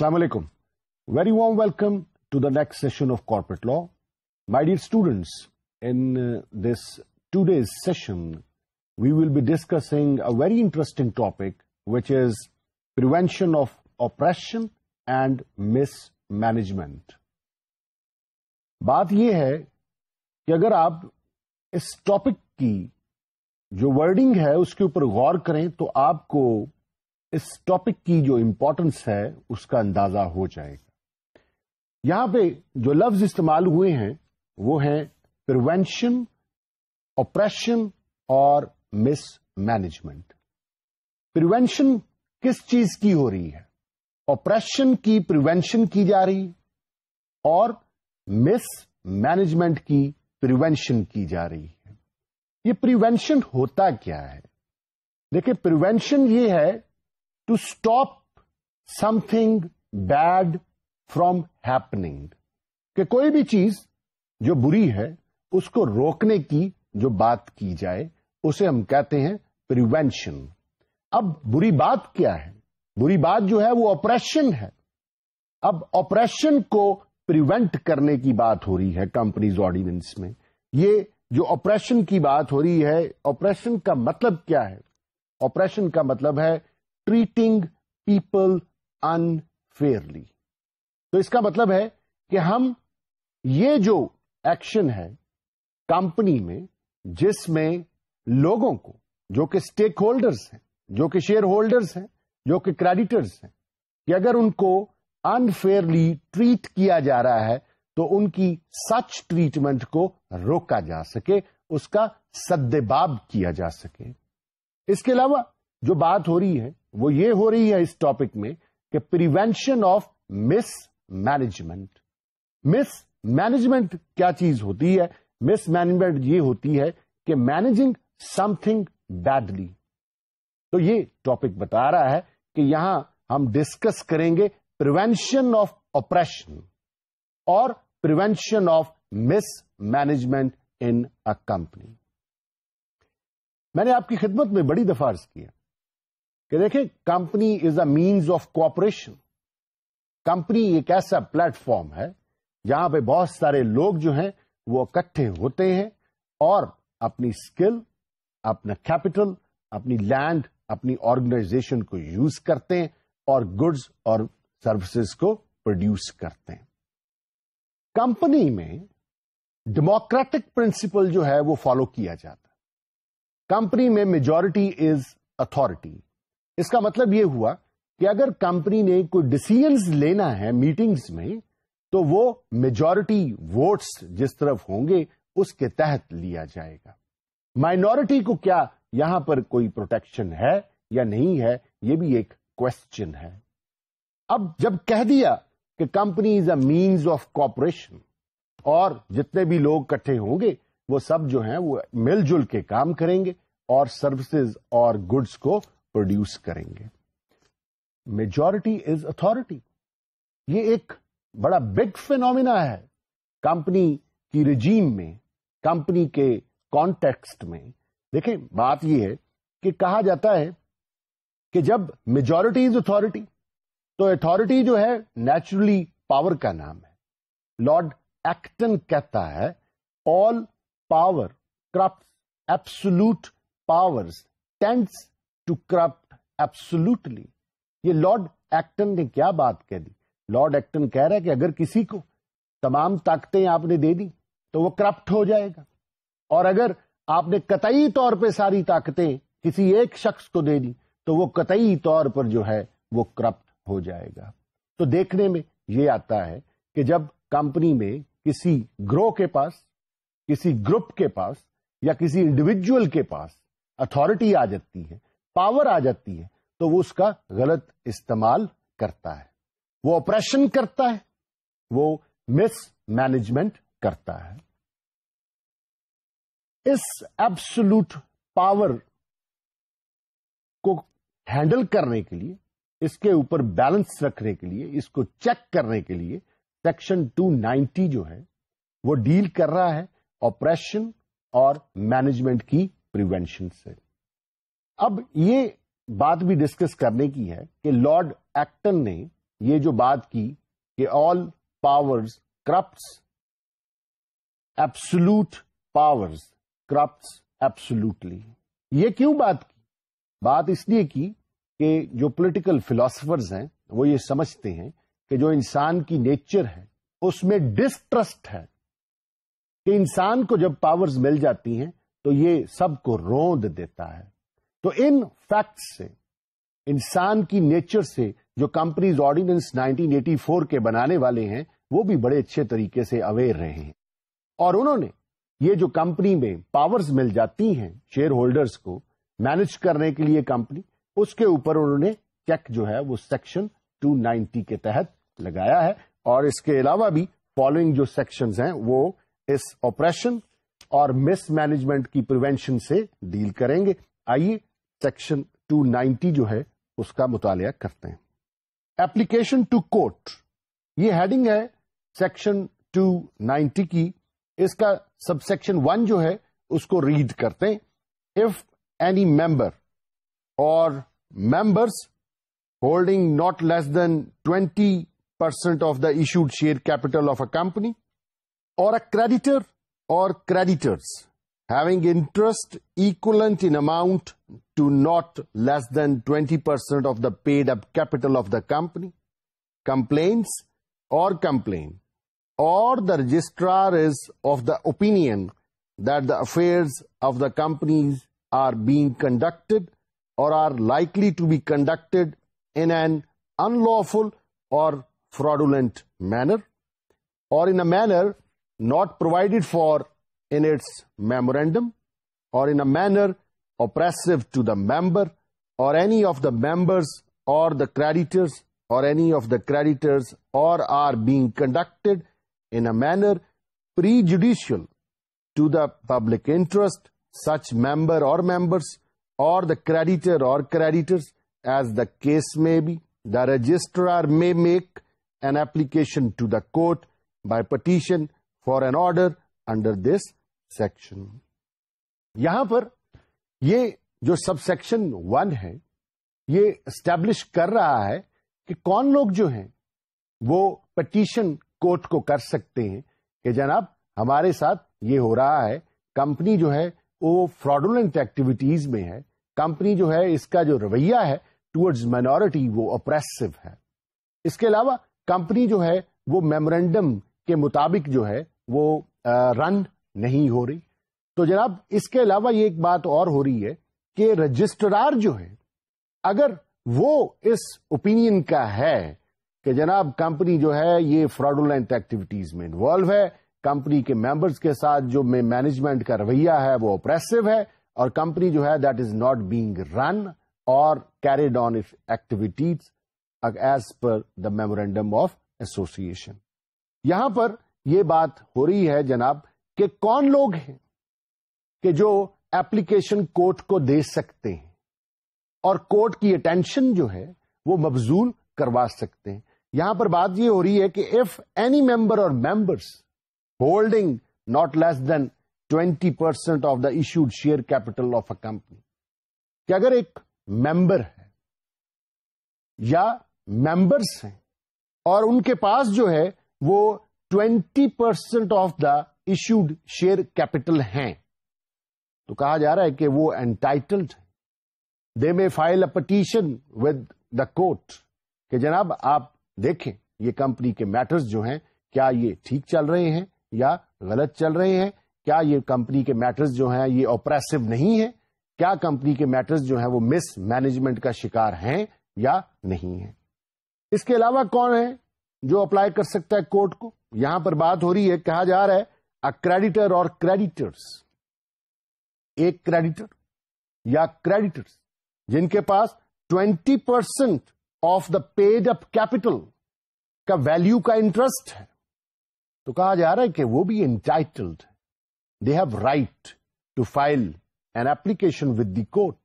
Assalamualaikum. Very warm welcome to the next session of corporate law. My dear students, in uh, this two days session, we will be discussing a very interesting topic, which is prevention of oppression and mismanagement. बात यह है कि अगर आप इस topic की जो wording है उसके ऊपर गौर करें तो आपको इस टॉपिक की जो इंपॉर्टेंस है उसका अंदाजा हो जाएगा यहां पे जो लफ्ज इस्तेमाल हुए हैं वो हैं प्रिवेंशन ऑपरेशन और मिस मैनेजमेंट प्रिवेंशन किस चीज की हो रही है ऑपरेशन की प्रिवेंशन की जा रही और मिस मैनेजमेंट की प्रिवेंशन की जा रही है ये प्रिवेंशन होता क्या है देखिए प्रिवेंशन ये है to stop something bad from happening कि कोई भी चीज जो बुरी है उसको रोकने की जो बात की जाए उसे हम कहते हैं प्रिवेंशन अब बुरी बात क्या है बुरी बात जो है वो ऑपरेशन है अब ऑपरेशन को प्रिवेंट करने की बात हो रही है कंपनीज ऑर्डिनेंस में ये जो ऑपरेशन की बात हो रही है ऑपरेशन का मतलब क्या है ऑपरेशन का मतलब है ट्रीटिंग पीपल अनफेयरली तो इसका मतलब है कि हम ये जो एक्शन है कंपनी में जिसमें लोगों को जो कि स्टेक होल्डर्स हैं जो कि शेयर होल्डर्स हैं जो कि क्रेडिटर्स हैं कि अगर उनको अनफेयरली ट्रीट किया जा रहा है तो उनकी सच ट्रीटमेंट को रोका जा सके उसका सद्देबाब किया जा सके इसके अलावा जो बात हो रही है वो ये हो रही है इस टॉपिक में कि prevention of mismanagement mismanagement क्या चीज होती है मिस मैनेजमेंट ये होती है कि मैनेजिंग समथिंग बैडली तो ये टॉपिक बता रहा है कि यहां हम डिस्कस करेंगे प्रिवेंशन ऑफ ऑपरेशन और prevention of mismanagement in a company मैंने आपकी खिदमत में बड़ी दफा अर्ज किया कि देखें company is a means of cooperation company एक ऐसा प्लेटफॉर्म है जहां पे बहुत सारे लोग जो हैं वो इकट्ठे होते हैं और अपनी स्किल अपना कैपिटल अपनी लैंड अपनी ऑर्गेनाइजेशन को यूज करते हैं और गुड्स और सर्विसेज को प्रोड्यूस करते हैं कंपनी में डेमोक्रेटिक प्रिंसिपल जो है वो फॉलो किया जाता है कंपनी में मेजॉरिटी इज अथॉरिटी इसका मतलब यह हुआ कि अगर कंपनी ने कोई डिसीजंस लेना है मीटिंग्स में तो वो मेजॉरिटी वोट्स जिस तरफ होंगे उसके तहत लिया जाएगा माइनॉरिटी को क्या यहां पर कोई प्रोटेक्शन है या नहीं है यह भी एक क्वेश्चन है अब जब कह दिया कि company is a means of cooperation और जितने भी लोग इकट्ठे होंगे वो सब जो हैं वो मिलजुल के काम करेंगे और सर्विसेज और गुड्स को प्रोड्यूस करेंगे मेजॉरिटी इज अथॉरिटी ये एक बड़ा बिग फिनोमिना है कंपनी की रिजीम में कंपनी के कॉन्टेक्स्ट में देखिए बात यह है कि कहा जाता है कि जब मेजॉरिटी इज अथॉरिटी तो अथॉरिटी जो है नेचुरली पावर का नाम है लॉर्ड एक्टन कहता है all power corrupt absolute powers tends to corrupt absolutely ये लॉर्ड एक्टन ने क्या बात कह दी लॉर्ड एक्टन कह रहा है कि अगर किसी को तमाम ताकतें आपने दे दी तो वो करप्ट हो जाएगा और अगर आपने कतई तौर पे सारी ताकतें किसी एक शख्स को दे दी तो वो कतई तौर पर जो है वो करप्ट हो जाएगा तो देखने में ये आता है कि जब कंपनी में किसी ग्रोह के पास किसी ग्रुप के पास या किसी इंडिविजुअल के पास अथॉरिटी आ जाती है पावर आ जाती है तो वो उसका गलत इस्तेमाल करता है वो ऑपरेशन करता है वो मिस मैनेजमेंट करता है इस एब्सुलूट पावर को हैंडल करने के लिए इसके ऊपर बैलेंस रखने के लिए इसको चेक करने के लिए सेक्शन 290 जो है वो डील कर रहा है ऑपरेशन और मैनेजमेंट की प्रिवेंशन से अब ये बात भी डिस्कस करने की है कि लॉर्ड एक्टन ने ये जो बात की कि all powers corrupt absolute powers corrupt absolutely ये क्यों बात की बात इसलिए की कि जो पॉलिटिकल फिलोसफर्स हैं वो ये समझते हैं कि जो इंसान की नेचर है उसमें डिस्ट्रस्ट है कि इंसान को जब पावर्स मिल जाती हैं तो ये सबको रोंद देता है तो इन फैक्ट से इंसान की नेचर से जो कंपनीज ऑर्डिनेंस 1984 के बनाने वाले हैं वो भी बड़े अच्छे तरीके से अवेयर रहे हैं और उन्होंने ये जो कंपनी में पावर्स मिल जाती हैं शेयर होल्डर्स को मैनेज करने के लिए कंपनी उसके ऊपर उन्होंने चेक जो है वो सेक्शन 290 के तहत लगाया है और इसके अलावा भी फॉलोइंग जो सेक्शंस हैं वो इस ऑपरेशन और मिसमैनेजमेंट की प्रिवेंशन से डील करेंगे आइए सेक्शन 290 जो है उसका मुताल करते हैं एप्लीकेशन टू कोर्ट ये हेडिंग है सेक्शन 290 की इसका सबसेक्शन वन जो है उसको रीड करते हैं if any member or members holding not less than 20 percent of the issued share capital of a company or a creditor और creditors having interest equivalent in amount to not less than 20% of the paid-up capital of the company, complains or complain, or the registrar is of the opinion that the affairs of the companies are being conducted or are likely to be conducted in an unlawful or fraudulent manner or in a manner not provided for in its memorandum or in a manner oppressive to the member or any of the members or the creditors or any of the creditors or are being conducted in a manner prejudicial to the public interest, such member or members or the creditor or creditors as the case may be. The registrar may make an application to the court by petition for an order under this section. यहां ये जो subsection one है ये establish कर रहा है कि कौन लोग जो हैं वो पटिशन कोर्ट को कर सकते हैं कि जनाब हमारे साथ ये हो रहा है कंपनी जो है वो फ्रॉडुलेंट एक्टिविटीज में है कंपनी जो है इसका जो रवैया है टुवर्ड्स माइनॉरिटी वो अप्रेसिव है इसके अलावा कंपनी जो है वो मेमोरेंडम के मुताबिक जो है वो रन नहीं हो रही तो जनाब इसके अलावा ये एक बात और हो रही है कि रजिस्ट्रार जो है अगर वो इस ओपिनियन का है कि जनाब कंपनी जो है ये फ्रॉडुलेंट एक्टिविटीज में इन्वॉल्व है कंपनी के मेंबर्स के साथ जो में मैनेजमेंट का रवैया है वो ऑप्रेसिव है और कंपनी जो है that is not being run or carried on it activities as per the memorandum of association यहां पर यह बात हो रही है जनाब कि कौन लोग हैं कि जो एप्लीकेशन कोर्ट को दे सकते हैं और कोर्ट की अटेंशन जो है वो मबजूल करवा सकते हैं यहां पर बात यह हो रही है कि if any member or members holding not less than 20 percent of the issued share capital of a company कि अगर एक मेंबर है या मेंबर्स हैं और उनके पास जो है वो 20 percent of the issued share capital हैं तो कहा जा रहा है कि वो entitled they may file a petition with the court कि जनाब आप देखें ये कंपनी के मैटर्स जो हैं क्या ये ठीक चल रहे हैं या गलत चल रहे हैं क्या ये कंपनी के मैटर्स जो हैं ये ऑपरेसिव नहीं है क्या कंपनी के मैटर्स जो हैं वो मिस मैनेजमेंट का शिकार हैं या नहीं है इसके अलावा कौन है जो अप्लाई कर सकता है कोर्ट को यहां पर बात हो रही है कहा जा रहा है अ क्रेडिटर और क्रेडिटर्स एक क्रेडिटर या क्रेडिटर्स जिनके पास 20 percent of the paid up capital का वैल्यू का इंटरेस्ट है तो कहा जा रहा है कि वो भी entitled they have right to file an application with the court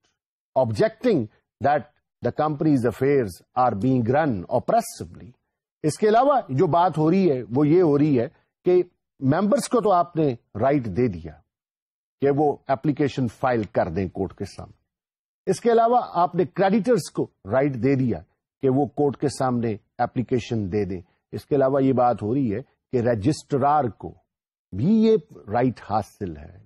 objecting that the company's affair are being run oppressively इसके अलावा जो बात हो रही है वो ये हो रही है कि मेंबर्स को तो आपने राइट दे दिया कि वो एप्लीकेशन फाइल कर दें कोर्ट के सामने इसके अलावा आपने क्रेडिटर्स को राइट दे दिया कि वो कोर्ट के सामने एप्लीकेशन दे दें इसके अलावा ये बात हो रही है कि रजिस्ट्रार को भी ये राइट हासिल है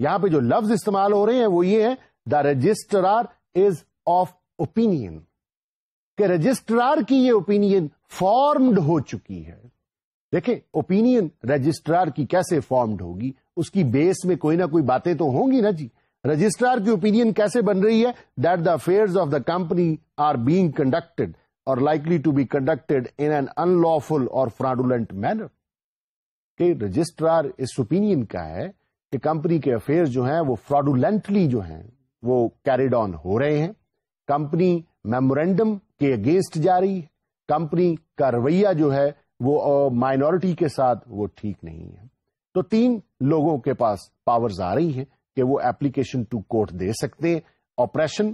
यहां पे जो लफ्ज इस्तेमाल हो रहे हैं वो ये है the registrar is of opinion कि रजिस्ट्रार की ये ओपिनियन फॉर्म्ड हो चुकी है देखें ओपिनियन रजिस्ट्रार की कैसे फॉर्म्ड होगी उसकी बेस में कोई ना कोई बातें तो होंगी ना जी रजिस्ट्रार की ओपिनियन कैसे बन रही है that the affairs of the company are being conducted or likely to be conducted in an unlawful or fraudulent manner कि रजिस्ट्रार इस ओपिनियन का है कि कंपनी के अफेयर जो हैं वो फ्रॉडुलेंटली जो हैं वो कैरिड ऑन हो रहे हैं कंपनी मेमोरेंडम के अगेंस्ट जा रही है कंपनी का रवैया जो है वो माइनॉरिटी के साथ वो ठीक नहीं है तो तीन लोगों के पास पावर्स आ रही हैं कि वो एप्लीकेशन टू कोर्ट दे सकते हैं ऑपरेशन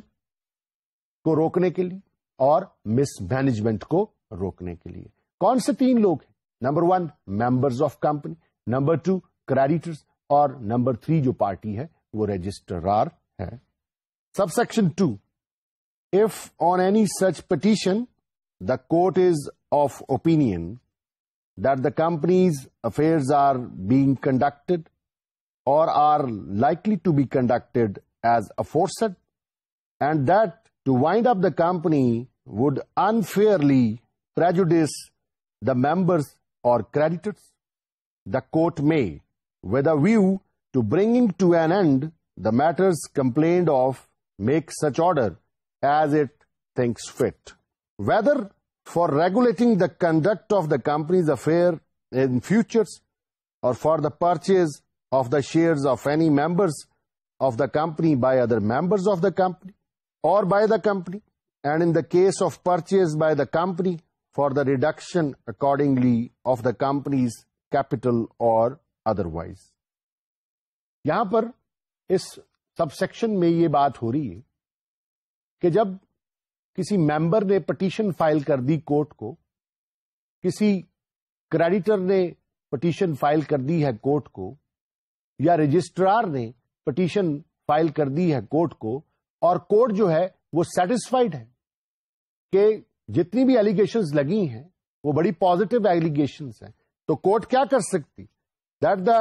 को रोकने के लिए और मिसमैनेजमेंट को रोकने के लिए कौन से तीन लोग हैं number one members of company number two creditors और नंबर थ्री जो पार्टी है वो रजिस्ट्रार है subsection two if on any such petition the court is of opinion that the company's affairs are being conducted or are likely to be conducted as aforesaid, and that to wind up the company would unfairly prejudice the members or creditors. The court may, with a view to bringing to an end the matters complained of, make such order as it thinks fit. Whether for regulating the conduct of the company's affair in futures or for the purchase of the share of any members of the company by other members of the company or by the company and in the case of purchase by the company for the reduction accordingly of the company's capital or otherwise. यहां पर इस subsection में ये बात हो रही है कि जब किसी मेंबर ने पटिशन फाइल कर दी कोर्ट को किसी क्रेडिटर ने पटिशन फाइल कर दी है कोर्ट को या रजिस्ट्रार ने पटिशन फाइल कर दी है कोर्ट को और कोर्ट जो है वो सेटिस्फाइड है कि जितनी भी एलिगेशन लगी हैं वो बड़ी पॉजिटिव एलिगेशन हैं तो कोर्ट क्या कर सकती that the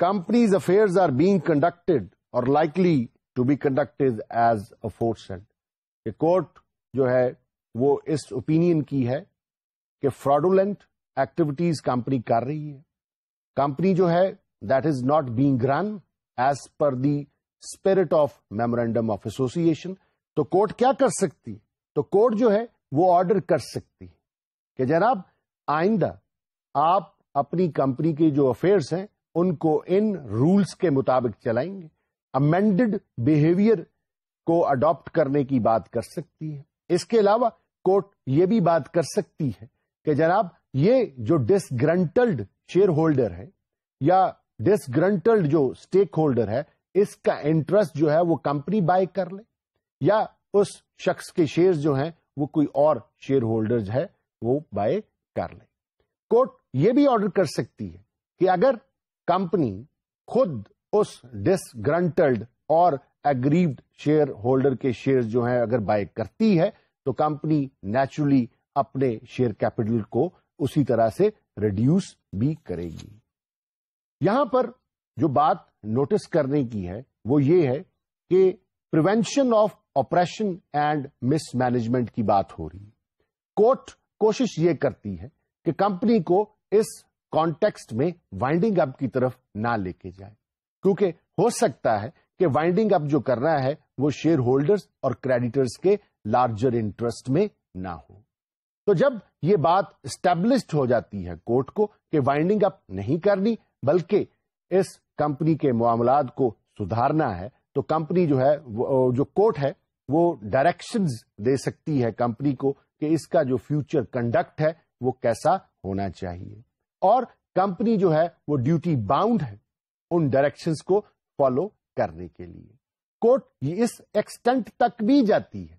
company's affairs are being conducted or likely to be conducted as a force and कि कोर्ट जो है वो इस ओपिनियन की है कि फ्रॉडुलेंट एक्टिविटीज कंपनी कर रही है कंपनी जो है that is not being run as per the spirit of memorandum of association तो कोर्ट क्या कर सकती तो कोर्ट जो है वो ऑर्डर कर सकती कि जनाब आइंदा आप अपनी कंपनी के जो अफेयर्स हैं उनको इन रूल्स के मुताबिक चलाएंगे अमेंडेड बिहेवियर को अडॉप्ट करने की बात कर सकती है इसके अलावा कोर्ट ये भी बात कर सकती है कि जनाब ये जो डिसग्रंटल्ड शेयर होल्डर है या डिसग्रंटल्ड जो स्टेक होल्डर है इसका इंटरेस्ट जो है वो कंपनी बाय कर ले या उस शख्स के शेयर जो हैं वो कोई और शेयर होल्डर है वो बाय कर ले कोर्ट ये भी ऑर्डर कर सकती है कि अगर कंपनी खुद उस डिसग्रंटल्ड और एग्रीव्ड शेयर होल्डर के शेयर जो है अगर बाय करती है तो कंपनी नेचुरली अपने शेयर कैपिटल को उसी तरह से रिड्यूस भी करेगी यहां पर जो बात नोटिस करने की है वो ये है कि prevention of oppression and mismanagement की बात हो रही है कोर्ट कोशिश ये करती है कि कंपनी को इस कॉन्टेक्स्ट में वाइंडिंग अप की तरफ ना लेके जाए क्योंकि हो सकता है कि वाइंडिंग अप जो कर रहा है वो शेयर होल्डर्स और क्रेडिटर्स के लार्जर इंटरेस्ट में ना हो तो जब ये बात स्टेब्लिश हो जाती है कोर्ट को कि वाइंडिंग अप नहीं करनी बल्कि इस कंपनी के मामला को सुधारना है तो कंपनी जो है जो कोर्ट है वो डायरेक्शंस दे सकती है कंपनी को कि इसका जो फ्यूचर कंडक्ट है वो कैसा होना चाहिए और कंपनी जो है वो ड्यूटी बाउंड है उन डायरेक्शंस को फॉलो करने के लिए कोर्ट इस एक्सटेंट तक भी जाती है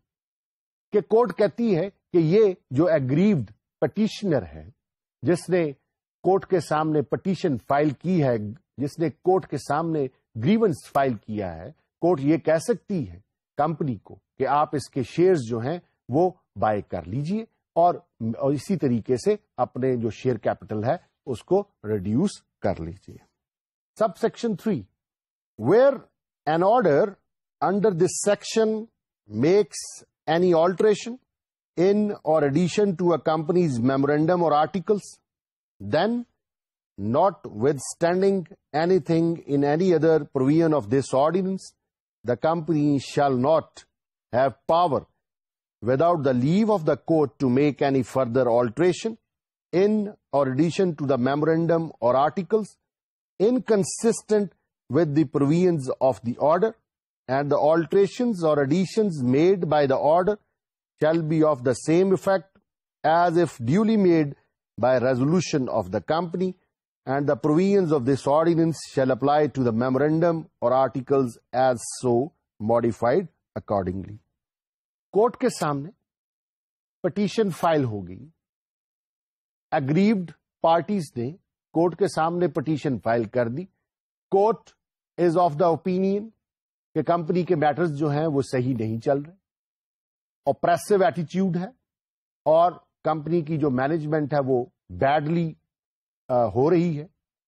कि कोर्ट कहती है कि ये जो एग्रीव्ड पटिशनर है जिसने कोर्ट के सामने पटिशन फाइल की है जिसने कोर्ट के सामने ग्रीवेंस फाइल किया है कोर्ट ये कह सकती है कंपनी को कि आप इसके शेयर्स जो हैं वो बाय कर लीजिए और, और इसी तरीके से अपने जो शेयर कैपिटल है उसको रिड्यूस कर लीजिए subsection three where an order under this section makes any alteration in or addition to a company's memorandum or articles, then notwithstanding anything in any other provision of this ordinance, the company shall not have power without the leave of the court to make any further alteration in or addition to the memorandum or articles inconsistent with the provisions of the order, and the alterations or additions made by the order shall be of the same effect as if duly made by resolution of the company, and the provisions of this ordinance shall apply to the memorandum or articles as so modified accordingly. Court के सामने petition file हो गई aggrieved parties ने court के सामने petition file कर दी court is of the opinion कि कंपनी के मैटर्स जो हैं वो सही नहीं चल रहे ऑप्रेसिव एटीट्यूड है और कंपनी की जो मैनेजमेंट है वो बैडली हो रही है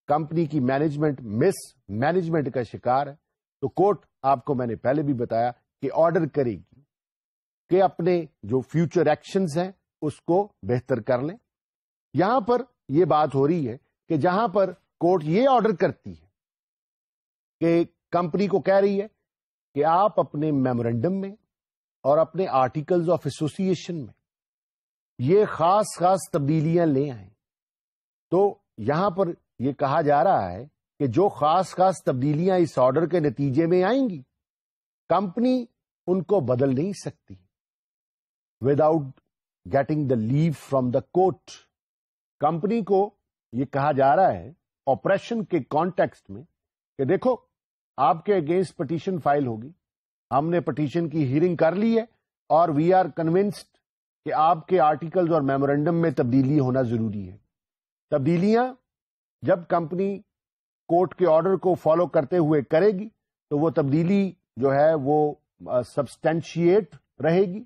कंपनी की मैनेजमेंट मिस मैनेजमेंट का शिकार है तो कोर्ट आपको मैंने पहले भी बताया कि ऑर्डर करेगी कि अपने जो फ्यूचर एक्शंस हैं उसको बेहतर कर लें यहां पर यह बात हो रही है कि जहां पर कोर्ट ये ऑर्डर करती है कि कंपनी को कह रही है कि आप अपने मेमोरेंडम में और अपने आर्टिकल्स ऑफ एसोसिएशन में ये खास खास तब्दीलियां ले आए तो यहां पर यह कहा जा रहा है कि जो खास खास तब्दीलियां इस ऑर्डर के नतीजे में आएंगी कंपनी उनको बदल नहीं सकती without getting the leave from the court company को यह कहा जा रहा है ऑपरेशन के कॉन्टेक्स्ट में कि देखो आपके अगेंस्ट पटिशन फाइल होगी हमने पटिशन की हियरिंग कर ली है और वी आर कन्विंस्ड कि आपके आर्टिकल्स और मेमोरेंडम में तब्दीली होना जरूरी है तब्दीलियां जब कंपनी कोर्ट के ऑर्डर को फॉलो करते हुए करेगी तो वो तब्दीली जो है वो सब्सटेंशिएट रहेगी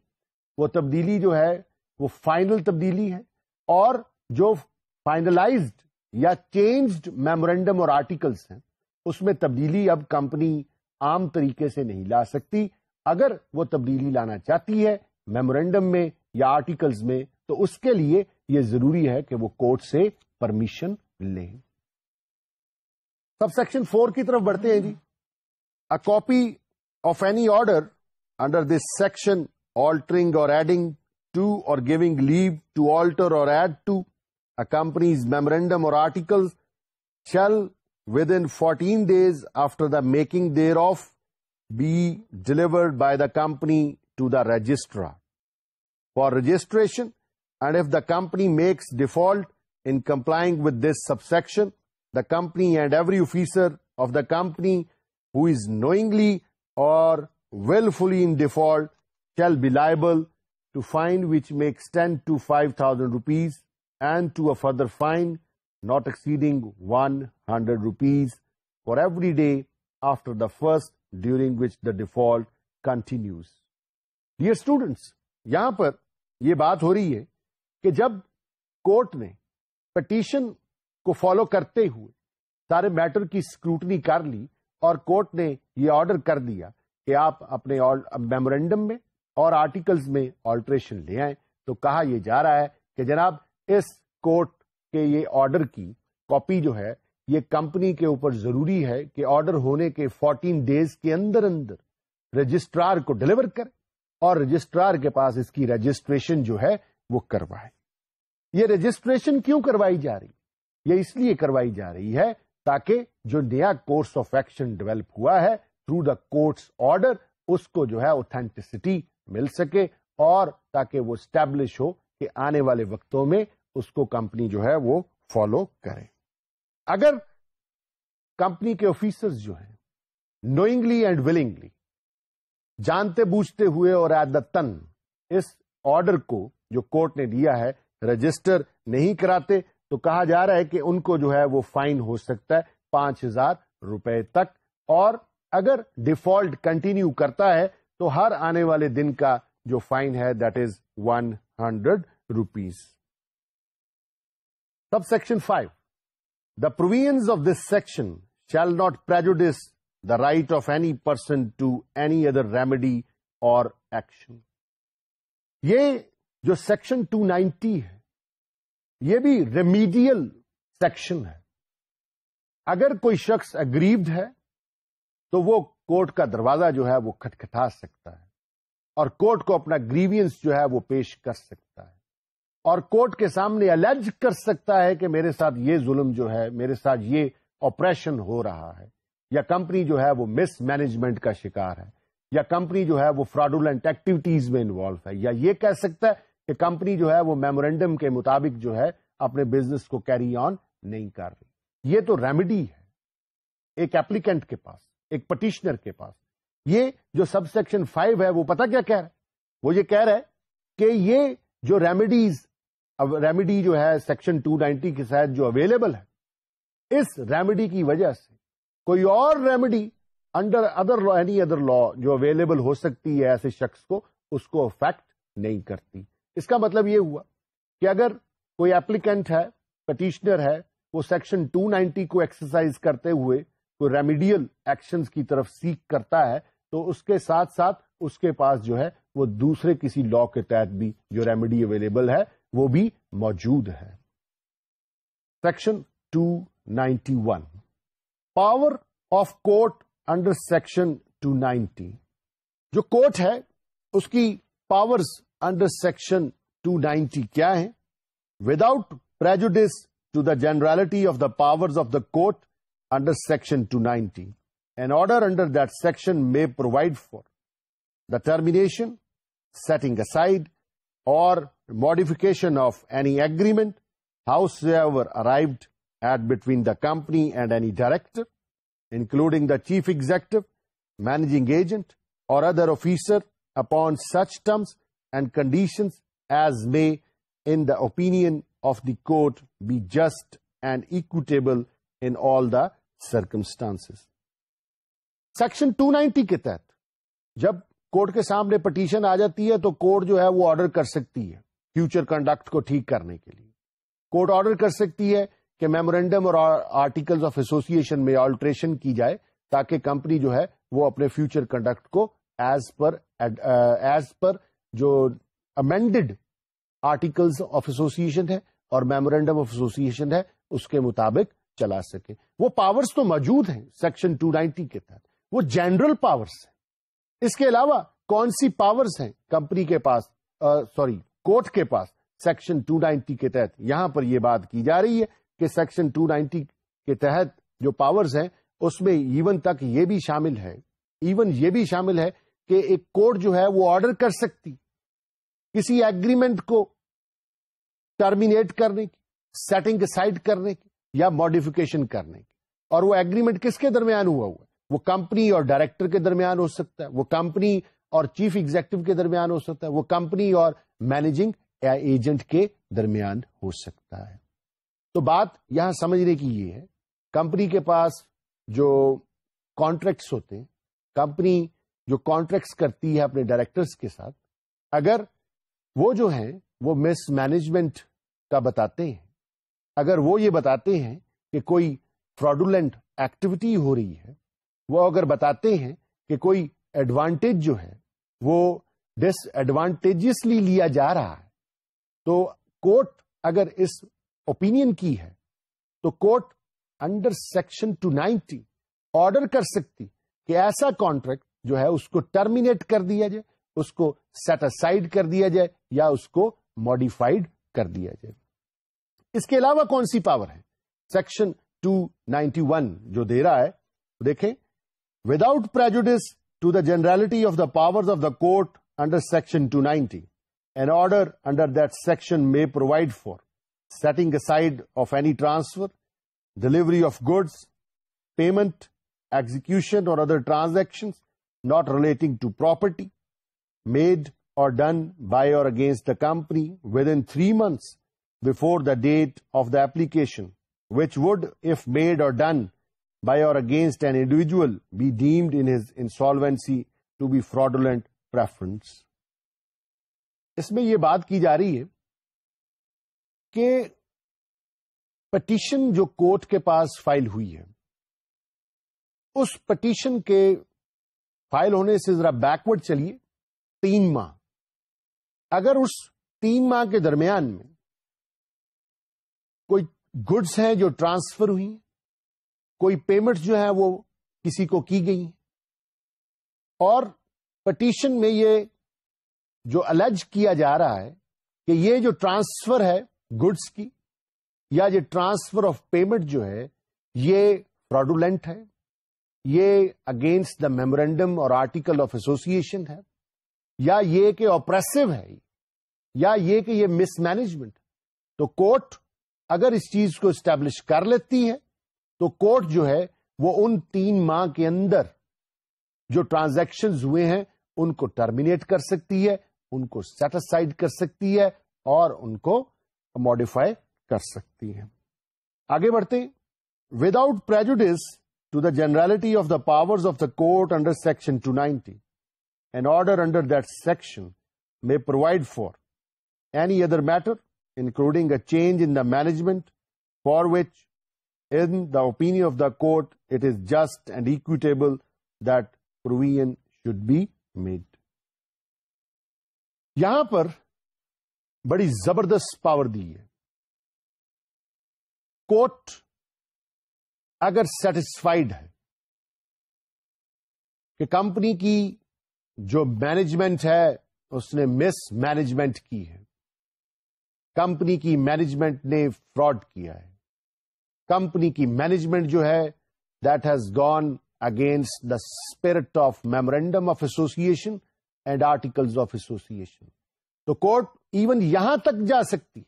वो तब्दीली जो है वो फाइनल तब्दीली है और जो फाइनलाइज्ड या चेंज्ड मेमोरेंडम और आर्टिकल्स हैं उसमें तब्दीली अब कंपनी आम तरीके से नहीं ला सकती अगर वो तब्दीली लाना चाहती है मेमोरेंडम में या आर्टिकल्स में तो उसके लिए यह जरूरी है कि वो कोर्ट से परमिशन लें सेक्शन फोर की तरफ बढ़ते हैं जी a copy of any order under this section altering or adding to or giving leave to alter or add to accompanies memorandum और articles shall within 14 days after the making thereof be delivered by the company to the registrar for registration and if the company makes default in complying with this subsection the company and every officer of the company who is knowingly or willfully in default shall be liable to fine which may extend to 5000 rupees and to a further fine not exceeding 100 rupees for every day after the first during which the default continues. Dear students, यहां पर यह बात हो रही है कि जब court ने पटिशन को फॉलो करते हुए सारे मैटर की स्क्रूटनी कर ली और कोर्ट ने यह ऑर्डर कर दिया कि आप अपने मेमोरेंडम में और आर्टिकल्स में ऑल्ट्रेशन ले आए तो कहा यह जा रहा है कि जनाब इस कोर्ट के ये ऑर्डर की कॉपी जो है ये कंपनी के ऊपर जरूरी है कि ऑर्डर होने के 14 डेज के अंदर अंदर रजिस्ट्रार को डिलीवर करे और रजिस्ट्रार के पास इसकी रजिस्ट्रेशन जो है वो करवाए ये रजिस्ट्रेशन क्यों करवाई जा रही ये इसलिए करवाई जा रही है ताकि जो नया कोर्स ऑफ एक्शन डेवलप हुआ है थ्रू द कोर्ट्स ऑर्डर उसको जो है ऑथेंटिसिटी मिल सके और ताकि वो स्टैब्लिश हो कि आने वाले वक्तों में उसको कंपनी जो है वो फॉलो करें अगर कंपनी के ऑफिसर्स जो हैं नोइंगली एंड विलिंगली जानते बूझते हुए और एट द तन इस ऑर्डर को जो कोर्ट ने दिया है रजिस्टर नहीं कराते तो कहा जा रहा है कि उनको जो है वो फाइन हो सकता है पांच हजार रुपए तक और अगर डिफॉल्ट कंटिन्यू करता है तो हर आने वाले दिन का जो फाइन है that is one hundred rupees sub section five the provision of this section shall not prejudice the right of any person to any other remedy or action. ये जो सेक्शन 290 है ये भी रेमीडियल सेक्शन है अगर कोई शख्स अग्रीव्ड है तो वो कोर्ट का दरवाजा जो है वो खटखटा सकता है और कोर्ट को अपना ग्रीवियंस जो है वो पेश कर सकता है और कोर्ट के सामने अलर्ज कर सकता है कि मेरे साथ ये जुल्म जो है मेरे साथ ये ऑपरेशन हो रहा है या कंपनी जो है वो मिसमैनेजमेंट का शिकार है या कंपनी जो है वो फ्रॉडुलेंट एक्टिविटीज में इन्वॉल्व है या ये कह सकता है कि कंपनी जो है वो मेमोरेंडम के मुताबिक जो है अपने बिजनेस को कैरी ऑन नहीं कर रही ये तो रेमेडी है एक एप्लीकेंट के पास एक पटिशनर के पास ये जो सबसेक्शन फाइव है वो पता क्या कह रहा है वो ये कह रहा है कि ये जो रेमेडीज अब रेमेडी जो है सेक्शन 290 के तहत जो अवेलेबल है इस रेमेडी की वजह से कोई और remedy under other law any other law जो अवेलेबल हो सकती है ऐसे शख्स को उसको अफेक्ट नहीं करती इसका मतलब ये हुआ कि अगर कोई एप्लीकेंट है पटिशनर है वो सेक्शन 290 को एक्सरसाइज करते हुए कोई रेमिडियल एक्शन की तरफ सीख करता है तो उसके साथ साथ उसके पास जो है वो दूसरे किसी लॉ के तहत भी जो रेमेडी अवेलेबल है वो भी मौजूद है section 291 power of court under section 290 जो कोर्ट है उसकी पावर्स अंडर सेक्शन 290 क्या है without prejudice to the generality of the powers of the court under section 290 an order under that section may provide for the termination setting aside or modification of any agreement, howsoever arrived at between the company and any director, including the chief executive, managing agent, or other officer upon such terms and conditions as may, in the opinion of the court, be just and equitable in all the circumstances. Section 290 के तहत जब court के सामने petition आ जाती है तो court जो है वो ऑर्डर कर सकती है फ्यूचर कंडक्ट को ठीक करने के लिए कोर्ट ऑर्डर कर सकती है कि मेमोरेंडम और आर्टिकल्स ऑफ एसोसिएशन में ऑल्ट्रेशन की जाए ताकि कंपनी जो है वो अपने फ्यूचर कंडक्ट को एज पर एज पर जो अमेंडेड आर्टिकल्स ऑफ एसोसिएशन है और मेमोरेंडम ऑफ एसोसिएशन है उसके मुताबिक चला सके वो पावर्स तो मौजूद हैं सेक्शन 290 के तहत वो जनरल पावर्स है इसके अलावा कौन सी पावर्स हैं कंपनी के पास सॉरी कोर्ट के पास सेक्शन 290 के तहत यहां पर यह बात की जा रही है कि सेक्शन 290 के तहत जो पावर्स हैं उसमें इवन तक ये भी शामिल है इवन ये भी शामिल है कि एक कोर्ट जो है वो ऑर्डर कर सकती किसी एग्रीमेंट को टर्मिनेट करने की सेटिंग साइड करने की या मॉडिफिकेशन करने की और वो एग्रीमेंट किसके दरमियान हुआ हुआ वो कंपनी और डायरेक्टर के दरमियान हो सकता है वो कंपनी और चीफ एग्जीक्यूटिव के दरमियान हो सकता है वो कंपनी और मैनेजिंग एजेंट के दरमियान हो सकता है तो बात यहां समझने की ये है कंपनी के पास जो कॉन्ट्रैक्ट्स होते हैं कंपनी जो कॉन्ट्रैक्ट्स करती है अपने डायरेक्टर्स के साथ अगर वो जो है वो मिस मैनेजमेंट का बताते हैं अगर वो ये बताते हैं कि कोई फ्रॉडुलेंट एक्टिविटी हो रही है वो अगर बताते हैं कि कोई एडवांटेज जो है वो डिसएडवांटेजियसली लिया जा रहा है तो कोर्ट अगर इस ओपिनियन की है तो court under section two ninety order कर सकती कि ऐसा कॉन्ट्रैक्ट जो है उसको टर्मिनेट कर दिया जाए उसको सेटिसाइड कर दिया जाए या उसको मॉडिफाइड कर दिया जाए इसके अलावा कौन सी पावर है सेक्शन 291 जो दे रहा है देखें without prejudice to the generality of the powers of the court under section 290. An order under that section may provide for setting aside of any transfer, delivery of goods, payment, execution or other transactions not relating to property made or done by or against the company within three months before the date of the application, which would, if made or done, by or against an individual be deemed in his insolvency to be fraudulent preference. इसमें यह बात की जा रही है कि petition जो court के पास फाइल हुई है उस पटिशन के फाइल होने से जरा बैकवर्ड चलिए तीन माह अगर उस तीन माह के दरमियान में कोई गुड्स हैं जो ट्रांसफर हुई कोई पेमेंट जो है वो किसी को की गई और पटिशन में ये जो अलज किया जा रहा है कि ये जो ट्रांसफर है गुड्स की या ये ट्रांसफर ऑफ पेमेंट जो है ये फ्रॉडुलेंट है ये अगेंस्ट द मेमोरेंडम और आर्टिकल ऑफ एसोसिएशन है या ये कि ऑपरेसिव है या ये कि ये मिसमैनेजमेंट तो कोर्ट अगर इस चीज को स्टैब्लिश कर लेती है तो कोर्ट जो है वो उन तीन माह के अंदर जो ट्रांजैक्शन हुए हैं उनको टर्मिनेट कर सकती है उनको सेटिस्फाइड कर सकती है और उनको मॉडिफाई कर सकती है आगे बढ़ते without prejudice to the generality of the powers of the court under section 290 an order under that section may provide for any other matter, including a change in the management, for which in the opinion of the court, it is just and equitable that provision should be made. यहां पर बड़ी जबरदस्त power दी है court अगर satisfied है कि company की जो मैनेजमेंट है उसने मिस मैनेजमेंट की है कंपनी की मैनेजमेंट ने फ्रॉड किया है कंपनी की मैनेजमेंट जो है that has gone against the spirit of memorandum of association and articles of association तो कोर्ट इवन यहां तक जा सकती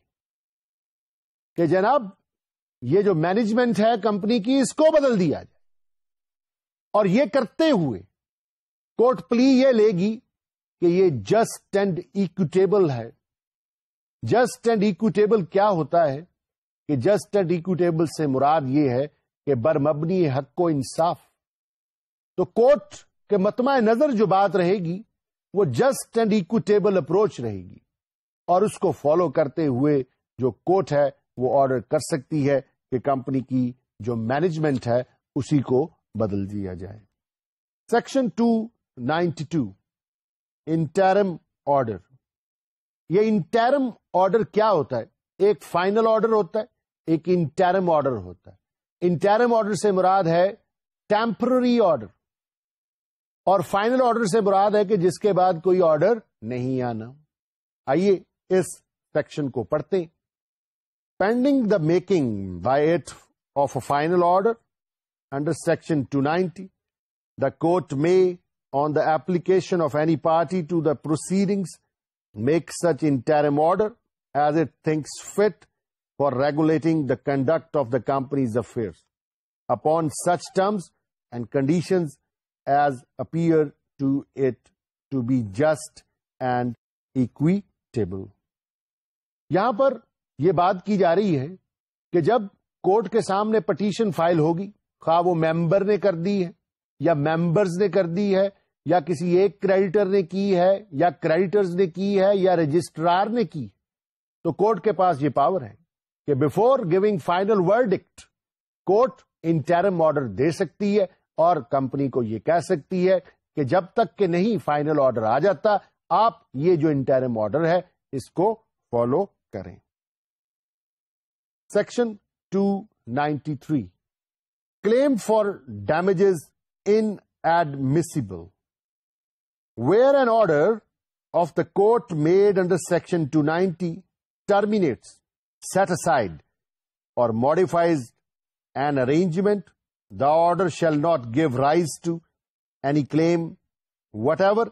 कि जनाब ये जो मैनेजमेंट है कंपनी की इसको बदल दिया जाए और ये करते हुए कोर्ट प्ली ये लेगी कि ये जस्ट एंड इक्विटेबल है जस्ट एंड इक्विटेबल क्या होता है कि जस्ट एंड इक्विटेबल से मुराद ये है कि बरमबनी हक को इंसाफ तो कोर्ट के मतमा नजर जो बात रहेगी वो जस्ट एंड इक्विटेबल अप्रोच रहेगी और उसको फॉलो करते हुए जो कोर्ट है वो ऑर्डर कर सकती है कि कंपनी की जो मैनेजमेंट है उसी को बदल दिया जाए सेक्शन 292 इंटरम ऑर्डर ये इंटरम ऑर्डर क्या होता है एक फाइनल ऑर्डर होता है एक इंटरम ऑर्डर होता है इंटरम ऑर्डर से मुराद है टेम्पररी ऑर्डर और फाइनल ऑर्डर से मुराद है कि जिसके बाद कोई ऑर्डर नहीं आना आइए इस सेक्शन को पढ़ते pending the making by it of a final order under section 290 the court may on the application of any party to the proceedings make such interim order as it thinks fit for regulating the conduct of the company's affairs upon such terms and conditions as appear to it to be just and equitable. यहां पर यह बात की जा रही है कि जब कोर्ट के सामने पटिशन फाइल होगी खा वो मेंबर ने कर दी है या मेंबर्स ने कर दी है या किसी एक क्रेडिटर ने की है या क्रेडिटर्स ने की है या रजिस्ट्रार ने की तो कोर्ट के पास ये पावर है कि before giving final verdict court interim order दे सकती है और कंपनी को यह कह सकती है कि जब तक के नहीं फाइनल ऑर्डर आ जाता आप ये जो इंटरम ऑर्डर है इसको फॉलो करें section 293 claim for damages inadmissible. Where an order of the court made under section 290 terminates set aside or modifies an arrangement, the order shall not give rise to any claim whatever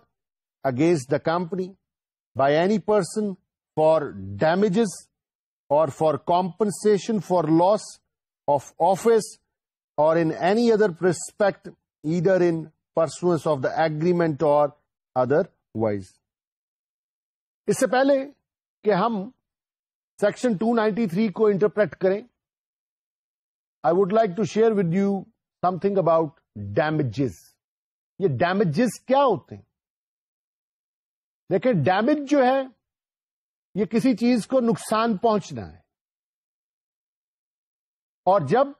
against the company by any person for damages or for compensation for loss of office or in any other respect either in pursuance of the agreement or otherwise इससे पहले कि हम section 293 को interpret करें I would like to share with you something about damages ये damages क्या होते हैं देखिए डैमेज जो है ये किसी चीज को नुकसान पहुंचना है और जब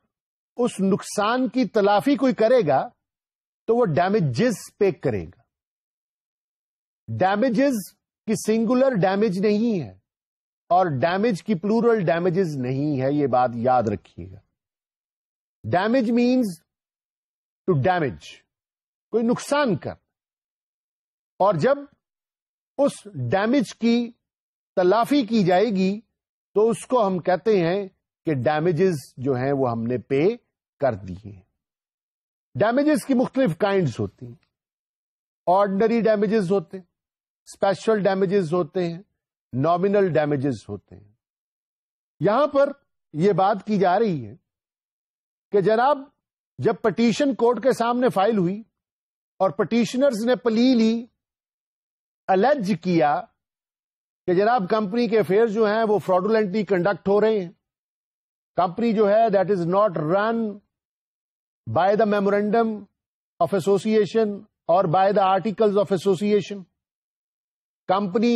उस नुकसान की तलाफी कोई करेगा तो वो डैमेजेस पे करेगा डैमेजेस की सिंगुलर डैमेज नहीं है और डैमेज की प्लूरल डैमेजेस नहीं है ये बात याद रखिएगा डैमेज मीन्स टू डैमेज कोई नुकसान कर और जब उस डैमेज की तलाफी की जाएगी तो उसको हम कहते हैं कि डैमेजेस जो हैं वो हमने पे कर दिए डैमेजेस की मुख्तलिफ काइंड्स होती हैं ऑर्डनरी डैमेजेस होते हैं स्पेशल डैमेजेस होते हैं नॉमिनल डैमेजेस होते हैं यहां पर यह बात की जा रही है कि जनाब जब पटिशन कोर्ट के सामने फाइल हुई और पटिशनर्स ने पली ली अलर्ज किया कि जनाब कंपनी के अफेयर जो हैं वो फ्रॉडुलेंटली कंडक्ट हो रहे हैं कंपनी जो है that is not run by the memorandum of association और by the articles of association company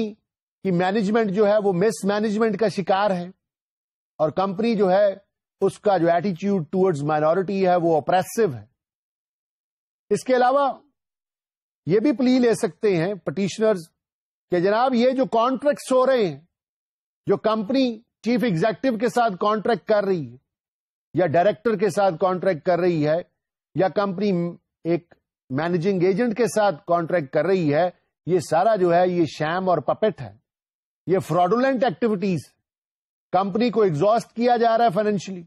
कि मैनेजमेंट जो है वो मिस मैनेजमेंट का शिकार है और कंपनी जो है उसका जो एटीट्यूड टूवर्ड्स माइनॉरिटी है वो ऑप्रेसिव है इसके अलावा ये भी प्ली ले सकते हैं पटिशनर्स के जनाब ये जो कॉन्ट्रैक्ट्स हो रहे हैं जो कंपनी चीफ एग्जेक्टिव के साथ कॉन्ट्रैक्ट कर रही है या डायरेक्टर के साथ कॉन्ट्रैक्ट कर रही है या कंपनी एक मैनेजिंग एजेंट के साथ कॉन्ट्रैक्ट कर रही है ये सारा जो है ये शैम और पपेट है ये फ्रॉडुलेंट एक्टिविटीज कंपनी को एग्जॉस्ट किया जा रहा है फाइनेंशियली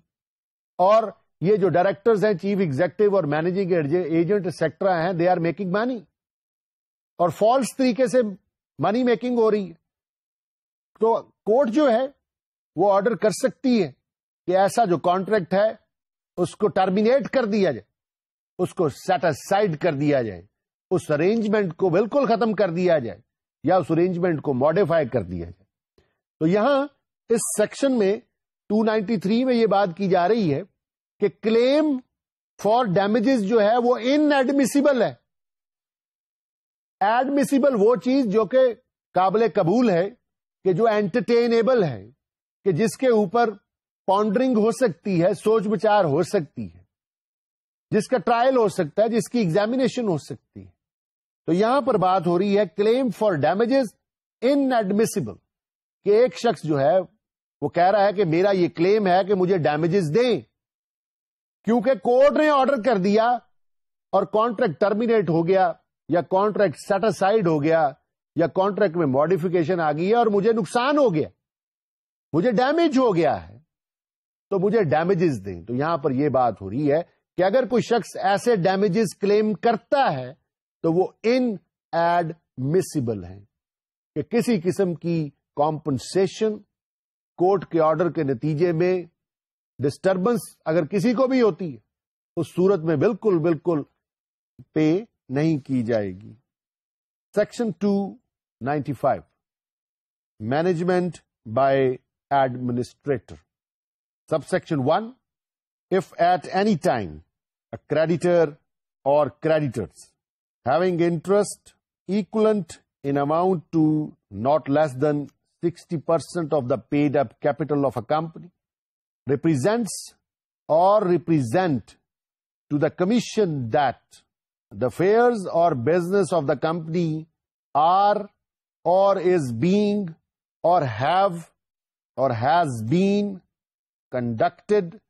और ये जो डायरेक्टर्स हैं चीफ एग्जीक्यूटिव और मैनेजिंग एजेंट सेक्टर हैं दे आर मेकिंग मनी और फॉल्स तरीके से मनी मेकिंग हो रही है तो कोर्ट जो है वो ऑर्डर कर सकती है कि ऐसा जो कॉन्ट्रैक्ट है उसको टर्मिनेट कर दिया जाए उसको सेटिस्फाइड कर दिया जाए उस अरेंजमेंट को बिल्कुल खत्म कर दिया जाए या उस अरेंजमेंट को मॉडिफाई कर दिया जाए तो यहां इस सेक्शन में 293 में यह बात की जा रही है कि क्लेम फॉर डैमेजेस जो है वो इनएडमिसिबल है एडमिसिबल वो चीज जो कि काबिल कबूल है कि जो एंटरटेनेबल है कि जिसके ऊपर पॉन्डरिंग हो सकती है सोच विचार हो सकती है जिसका ट्रायल हो सकता है जिसकी एग्जामिनेशन हो सकती है तो यहां पर बात हो रही है claim for damages inadmissible कि एक शख्स जो है वो कह रहा है कि मेरा ये क्लेम है कि मुझे डैमेजेस दें क्योंकि कोर्ट ने ऑर्डर कर दिया और कॉन्ट्रैक्ट टर्मिनेट हो गया या कॉन्ट्रैक्ट सेटिसाइड हो गया या कॉन्ट्रैक्ट में मॉडिफिकेशन आ गई है और मुझे नुकसान हो गया मुझे डैमेज हो गया है तो मुझे डैमेजेस दें तो यहां पर यह बात हो रही है कि अगर कोई शख्स ऐसे डैमेजेस क्लेम करता है तो वो इन एड मिसिबल हैं कि किसी किस्म की कॉम्पनसेशन कोर्ट के ऑर्डर के नतीजे में डिस्टरबेंस अगर किसी को भी होती है उस सूरत में बिल्कुल बिल्कुल पे नहीं की जाएगी section two ninety five management by administrator subsection one if at any time a creditor और creditors having interest equivalent in amount to not less than 60% of the paid up capital of a company represents or represent to the commission that the affairs or business of the company are or is being or have or has been conducted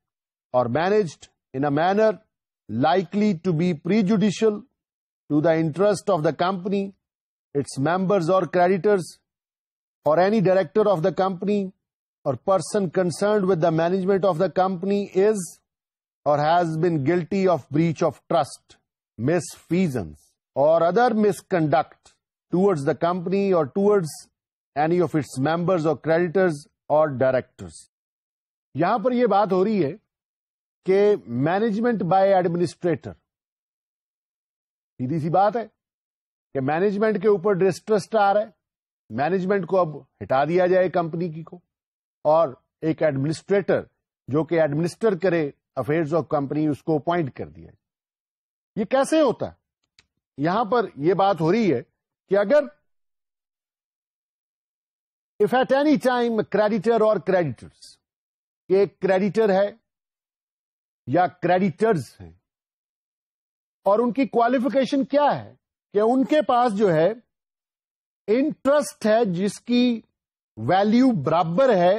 or managed in a manner likely to be prejudicial to the interest of the company, its members or creditors, or any director of the company or person concerned with the management of the company is or has been guilty of breach of trust, misfeasance, or other misconduct towards the company or towards any of its members or creditors or directors. यहां पर यह बात हो रही है कि management by administrator सीधी सी बात है कि मैनेजमेंट के ऊपर डिस्ट्रस्ट आ रहा है मैनेजमेंट को अब हटा दिया जाए कंपनी की को और एक एडमिनिस्ट्रेटर जो कि एडमिनिस्टर करे अफेयर्स ऑफ कंपनी उसको अपॉइंट कर दिया जाए ये कैसे होता है यहां पर यह बात हो रही है कि अगर if at any time creditor और क्रेडिटर्स एक क्रेडिटर है या क्रेडिटर्स हैं और उनकी क्वालिफिकेशन क्या है कि उनके पास जो है इंटरेस्ट है जिसकी वैल्यू बराबर है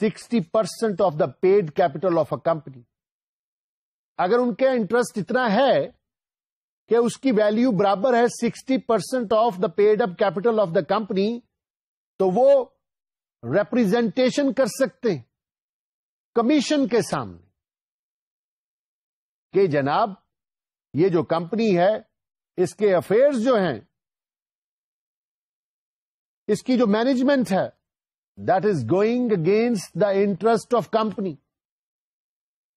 sixty percent of the paid capital of a company अगर उनके इंटरेस्ट इतना है कि उसकी वैल्यू बराबर है sixty percent of the paid up capital of the company तो वो रिप्रेजेंटेशन कर सकते हैं कमीशन के सामने कि जनाब ये जो कंपनी है इसके अफेयर्स जो हैं इसकी जो मैनेजमेंट है that is going against the interest of company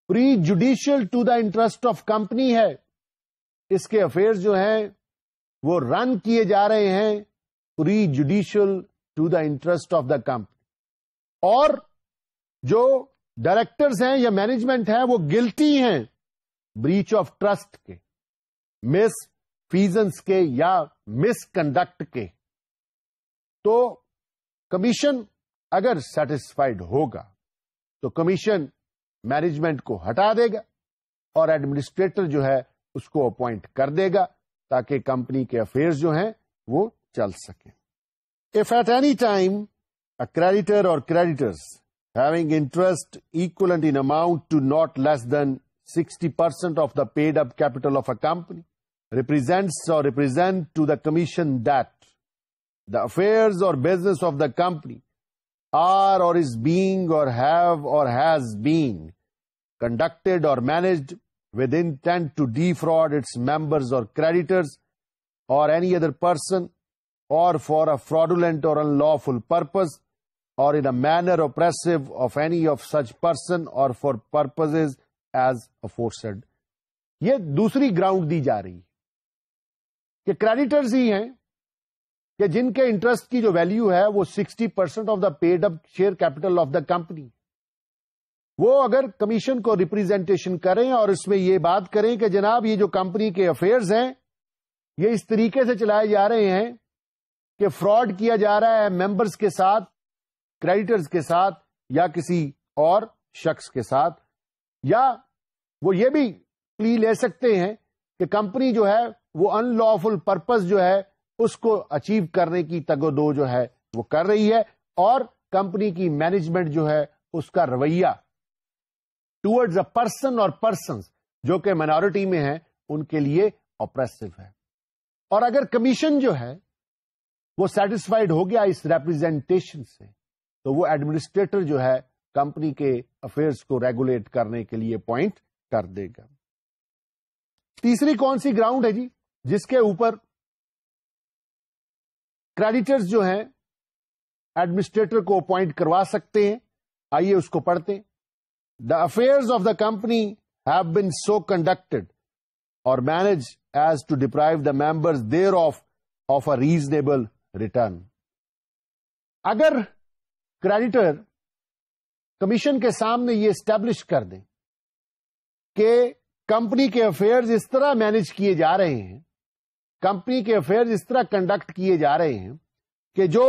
prejudicial to the interest of company है इसके अफेयर्स जो हैं वो रन किए जा रहे हैं prejudicial to the interest of the company और जो डायरेक्टर्स हैं या मैनेजमेंट है वो गिल्टी हैं ब्रीच ऑफ ट्रस्ट के मिस फीजेंस के या मिसकंडक्ट के तो कमीशन अगर सेटिस्फाइड होगा तो कमीशन मैनेजमेंट को हटा देगा और एडमिनिस्ट्रेटर जो है उसको अपॉइंट कर देगा ताकि कंपनी के अफेयर्स जो हैं वो चल सके if at any time a creditor और creditors having interest equivalent in amount to not less than 60% of the paid up capital of a company represents or represent to the commission that the affairs or business of the company are or is being or have or has been conducted or managed with intent to defraud its members or creditors or any other person or for a fraudulent or unlawful purpose or in a manner oppressive of any of such person or for purposes as aforesaid ये दूसरी ground दी जा रही है कि creditors ही हैं कि जिनके interest की जो वैल्यू है वो 60 percent of the paid up share capital of the company वो अगर कमीशन को रिप्रेजेंटेशन करें और इसमें ये बात करें कि जनाब ये जो कंपनी के अफेयर्स हैं ये इस तरीके से चलाए जा रहे हैं कि फ्रॉड किया जा रहा है मेंबर्स के साथ क्रेडिटर्स के साथ या किसी और शख्स के साथ या वो ये भी प्ली ले सकते हैं कि कंपनी जो है वो अनलॉफुल पर्पज जो है उसको अचीव करने की तगोदो जो है वो कर रही है और कंपनी की मैनेजमेंट जो है उसका रवैया टूवर्ड्स अ पर्सन और पर्सन जो कि माइनॉरिटी में है उनके लिए ऑपरेसिव है और अगर कमीशन जो है वो सेटिस्फाइड हो गया इस रिप्रेजेंटेशन से तो वो एडमिनिस्ट्रेटर जो है कंपनी के अफेयर्स को रेगुलेट करने के लिए अपॉइंट कर देगा तीसरी कौन सी ग्राउंड है जी जिसके ऊपर क्रेडिटर्स जो हैं एडमिनिस्ट्रेटर को अपॉइंट करवा सकते हैं आइए उसको पढ़ते हैं the affairs of the company have been so conducted और manage as to deprive the members thereof of a reasonable return अगर क्रेडिटर कमीशन के सामने ये स्टैब्लिश कर दें कि कंपनी के अफेयर्स इस तरह मैनेज किए जा रहे हैं कंपनी के अफेयर्स इस तरह कंडक्ट किए जा रहे हैं कि जो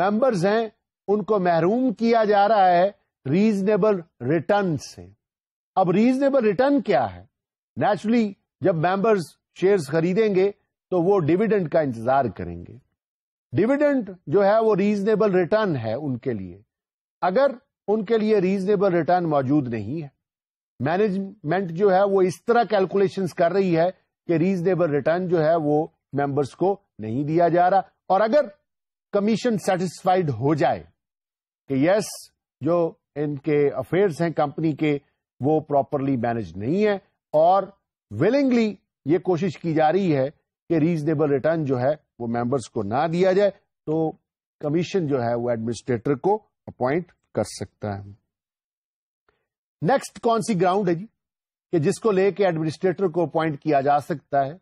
मेंबर्स हैं उनको महरूम किया जा रहा है रीजनेबल रिटर्न से अब रीजनेबल रिटर्न क्या है नेचुरली जब मेंबर्स शेयर्स खरीदेंगे तो वो डिविडेंड का इंतजार करेंगे डिविडेंड जो है वो रीजनेबल रिटर्न है उनके लिए अगर उनके लिए रीजनेबल रिटर्न मौजूद नहीं है मैनेजमेंट जो है वो इस तरह कैलकुलेशन कर रही है कि रीजनेबल रिटर्न जो है वो मेंबर्स को नहीं दिया जा रहा और अगर कमीशन सेटिस्फाइड हो जाए कि यस जो इनके अफेयर्स हैं कंपनी के वो प्रॉपरली मैनेज नहीं है और विलिंगली ये कोशिश की जा रही है कि रीजनेबल रिटर्न जो है वो मेंबर्स को ना दिया जाए तो कमीशन जो है वो एडमिनिस्ट्रेटर को अपॉइंट कर सकता है नेक्स्ट कौन सी ग्राउंड है जी कि जिसको लेके एडमिनिस्ट्रेटर को अपॉइंट किया जा सकता है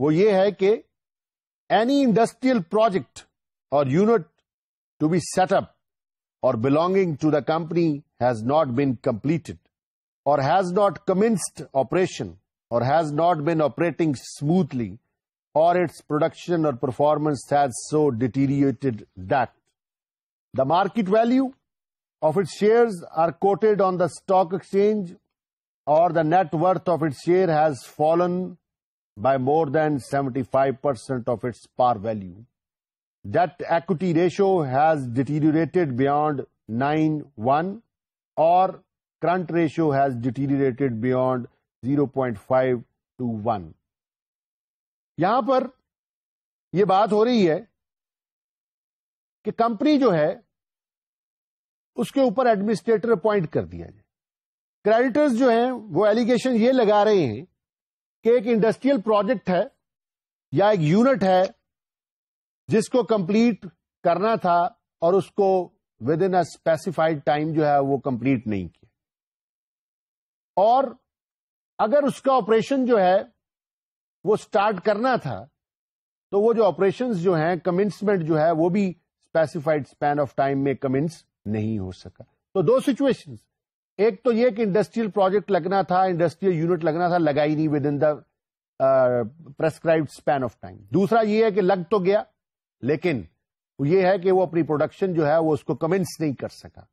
वो ये है कि एनी इंडस्ट्रियल प्रोजेक्ट और यूनिट टू बी सेटअप और belonging to the company has not been completed और हैज नॉट कमिंस्ड ऑपरेशन और has not been operating smoothly or its production or performance has so deteriorated that the market value of its shares are quoted on the stock exchange or the net worth of its share has fallen by more than 75% of its par value. That equity ratio has deteriorated beyond 9-1 or current ratio has deteriorated beyond 0.5 to 1. यहां पर यह बात हो रही है कि company जो है उसके ऊपर एडमिनिस्ट्रेटर अपॉइंट कर दिया जाए क्रेडिटर्स जो हैं वो एलिगेशन ये लगा रहे हैं कि एक इंडस्ट्रियल प्रोजेक्ट है या एक यूनिट है जिसको कंप्लीट करना था और उसको within a specified time जो है वो कंप्लीट नहीं किया और अगर उसका ऑपरेशन जो है वो स्टार्ट करना था तो वो जो ऑपरेशंस जो हैं कमेंसमेंट जो है वो भी स्पेसिफाइड स्पैन ऑफ टाइम में कमेंस नहीं हो सका तो दो सिचुएशन एक तो ये कि इंडस्ट्रियल प्रोजेक्ट लगना था इंडस्ट्रियल यूनिट लगना था लगाई नहीं within the prescribe span of time दूसरा ये है कि लग तो गया लेकिन ये है कि वो अपनी प्रोडक्शन जो है वो उसको कमेंस नहीं कर सका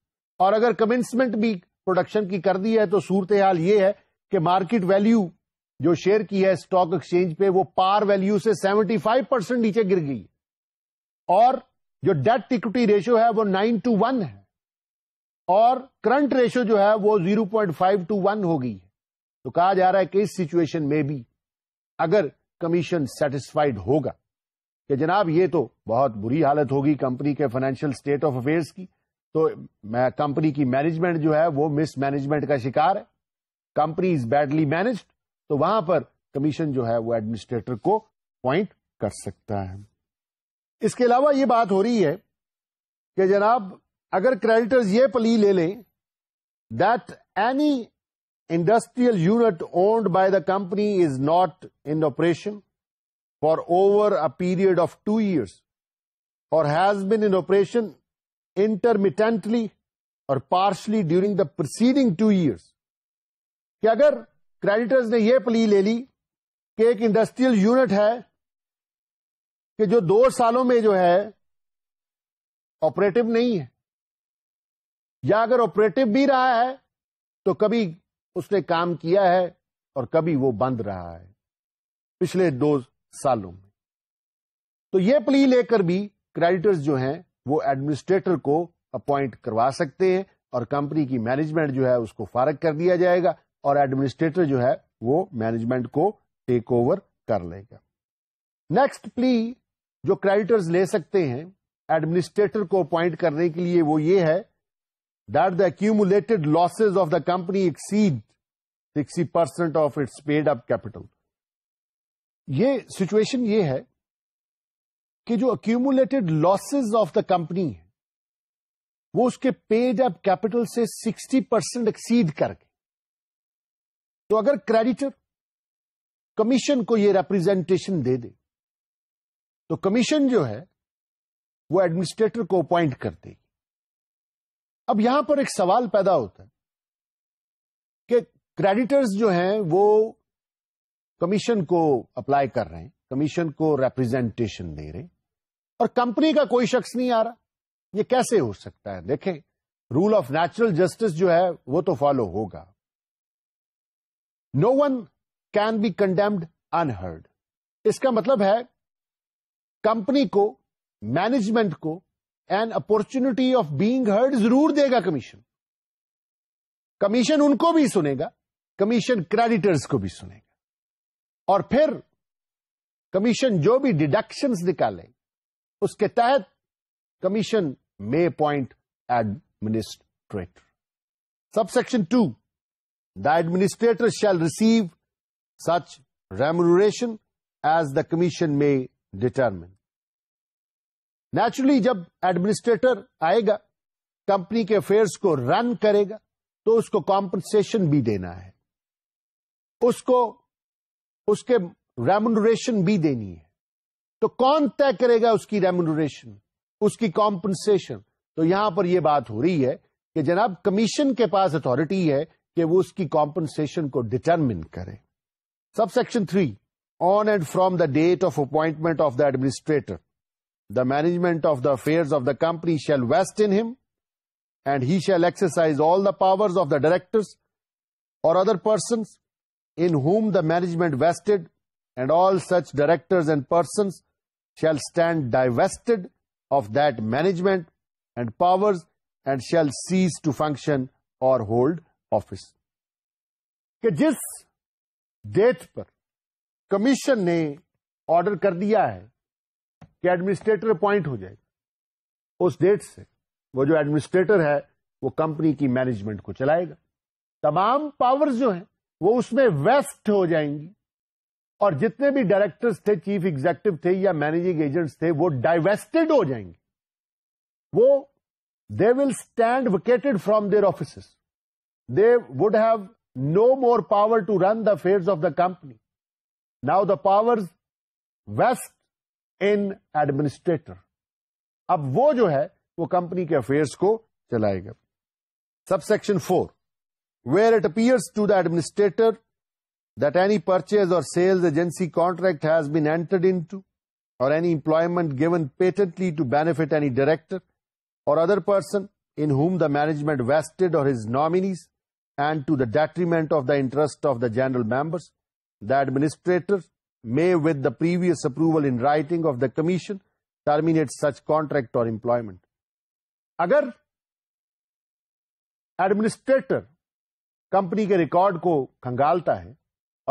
और अगर कमेंसमेंट भी प्रोडक्शन की कर दी है तो सूरत हाल ये है कि मार्केट वैल्यू जो शेयर की है स्टॉक एक्सचेंज पे वो पार वैल्यू से फाइव परसेंट नीचे गिर गई और जो डेट इक्विटी रेशियो है वो नाइन टू वन है और करंट रेशियो जो है वो zero point five to one हो गई है तो कहा जा रहा है कि इस सिचुएशन में भी अगर कमीशन सेटिस्फाइड होगा कि जनाब ये तो बहुत बुरी हालत होगी कंपनी के फाइनेंशियल स्टेट ऑफ अफेयर्स की तो मैं कंपनी की मैनेजमेंट जो है वो मिस मैनेजमेंट का शिकार है कंपनी इज बैडली मैनेज्ड तो वहां पर कमीशन जो है वो एडमिनिस्ट्रेटर को अपॉइंट कर सकता है इसके अलावा ये बात हो रही है कि जनाब अगर क्रेडिटर्स ये पली ले लें that any industrial unit owned by the company is not in operation for over a period of two years और has been in operation intermittently और partially during the preceding two years कि अगर creditors ने यह plea ले ली कि एक industrial unit है कि जो दो सालों में जो है ऑपरेटिव नहीं है या अगर ऑपरेटिव भी रहा है तो कभी उसने काम किया है और कभी वो बंद रहा है पिछले दो सालों में तो ये प्ली लेकर भी क्रेडिटर्स जो हैं वो एडमिनिस्ट्रेटर को अपॉइंट करवा सकते हैं और कंपनी की मैनेजमेंट जो है उसको फारग कर दिया जाएगा और एडमिनिस्ट्रेटर जो है वो मैनेजमेंट को टेक ओवर कर लेगा नेक्स्ट प्ली जो क्रेडिटर्स ले सकते हैं एडमिनिस्ट्रेटर को अपॉइंट करने के लिए वो ये है that the accumulated losses of the company exceed 60% of its paid up capital. ये सिचुएशन ये है कि जो accumulated losses of the company है वो उसके पेड अप कैपिटल से 60 परसेंट एक्सीड कर गए तो अगर क्रेडिटर कमीशन को ये रिप्रेजेंटेशन दे दे तो कमीशन जो है वो एडमिनिस्ट्रेटर को अपॉइंट कर देगी अब यहां पर एक सवाल पैदा होता है कि क्रेडिटर्स जो हैं वो कमीशन को अप्लाई कर रहे हैं कमीशन को रिप्रेजेंटेशन दे रहे हैं और कंपनी का कोई शख्स नहीं आ रहा ये कैसे हो सकता है देखें रूल ऑफ नेचुरल जस्टिस जो है वो तो फॉलो होगा no one can be condemned unheard इसका मतलब है कंपनी को मैनेजमेंट को an opportunity of being heard जरूर देगा कमीशन कमीशन उनको भी सुनेगा कमीशन क्रेडिटर्स को भी सुनेगा और फिर कमीशन जो भी डिडक्शंस निकाले उसके तहत commission may appoint administrator subsection two the administrator shall receive such remuneration as the commission may determine naturally जब एडमिनिस्ट्रेटर आएगा कंपनी के अफेयर्स को रन करेगा तो उसको कॉम्पनसेशन भी देना है उसको उसके रेमुनरेशन भी देनी है तो कौन तय करेगा उसकी रेमुनरेशन उसकी कॉम्पनसेशन तो यहां पर यह बात हो रही है कि जनाब कमीशन के पास अथॉरिटी है कि वो उसकी कॉम्पनसेशन को डिटरमिन करे subsection three on and from the date of appointment of the administrator the management of the affairs of the company shall vest in him, and he shall exercise all the powers of the directors or other persons in whom the management vested, and all such directors and persons shall stand divested of that management and powers and shall cease to function or hold office. कि जिस date पर commission ने order कर दिया है कि administrator appoint हो जाएगा उस डेट से वो जो एडमिनिस्ट्रेटर है वो कंपनी की मैनेजमेंट को चलाएगा तमाम पावर्स जो हैं वो उसमें वेस्ट हो जाएंगी और जितने भी डायरेक्टर्स थे चीफ एग्जेक्टिव थे या मैनेजिंग एजेंट्स थे वो डाइवेस्टेड हो जाएंगे वो they will stand vacated from their office they would have no more power to run the affairs of the company now the powers vest in administrator अब वो जो है वो कंपनी के अफेयर्स को चलाएगा subsection four where it appears to the administrator that any purchase or sales agency contract has been entered into or any employment given patently to benefit any director or other person in whom the management vested or his nominees and to the detriment of the interest of the general members, the administrator may, with the previous approval in writing of the commission, terminate such contract or employment. अगर administrator company के record को खंगालता है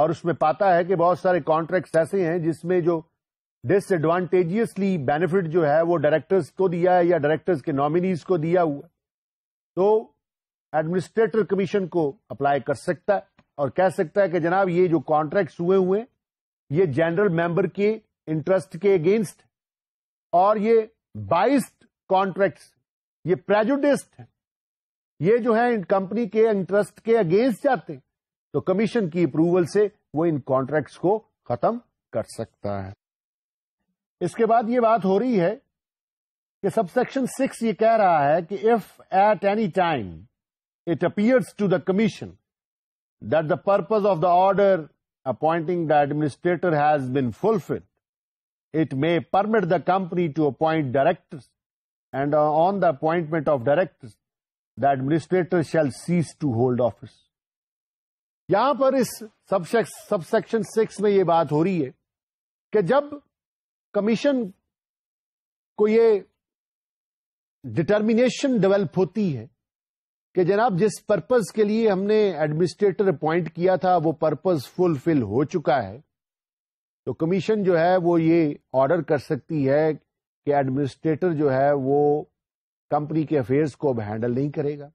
और उसमें पाता है कि बहुत सारे कॉन्ट्रैक्ट्स ऐसे हैं जिसमें जो डिसएडवांटेजियसली बेनिफिट जो है वो डायरेक्टर्स को दिया है या डायरेक्टर्स के नॉमिनीज को दिया हुआ तो एडमिनिस्ट्रेटर कमीशन को अप्लाई कर सकता है और कह सकता है कि जनाब ये जो कॉन्ट्रैक्ट्स हुए हुए ये जनरल मेंबर के इंटरेस्ट के अगेंस्ट और ये बाइस्ड कॉन्ट्रैक्ट्स ये प्रेजुडिस्ट है ये जो है कंपनी के इंटरेस्ट के अगेंस्ट जाते हैं तो कमीशन की अप्रूवल से वो इन कॉन्ट्रैक्ट्स को खत्म कर सकता है इसके बाद ये बात हो रही है कि सबसेक्शन सिक्स ये कह रहा है कि if at any time it appears to the commission that the purpose of the order appointing the administrator has been fulfilled, it may permit the company to appoint directors and uh, on the appointment of directors, the administrator shall cease to hold office. یہاں پر اس sub section six میں یہ بات ہو رہی ہے کہ جب commission کو یہ डिटर्मिनेशन ڈیولپ ہوتی ہے कि जनाब जिस पर्पज के लिए हमने एडमिनिस्ट्रेटर अपॉइंट किया था वो पर्पज फुलफिल हो चुका है तो कमीशन जो है वो ये ऑर्डर कर सकती है कि एडमिनिस्ट्रेटर जो है वो कंपनी के अफेयर्स को अब हैंडल नहीं करेगा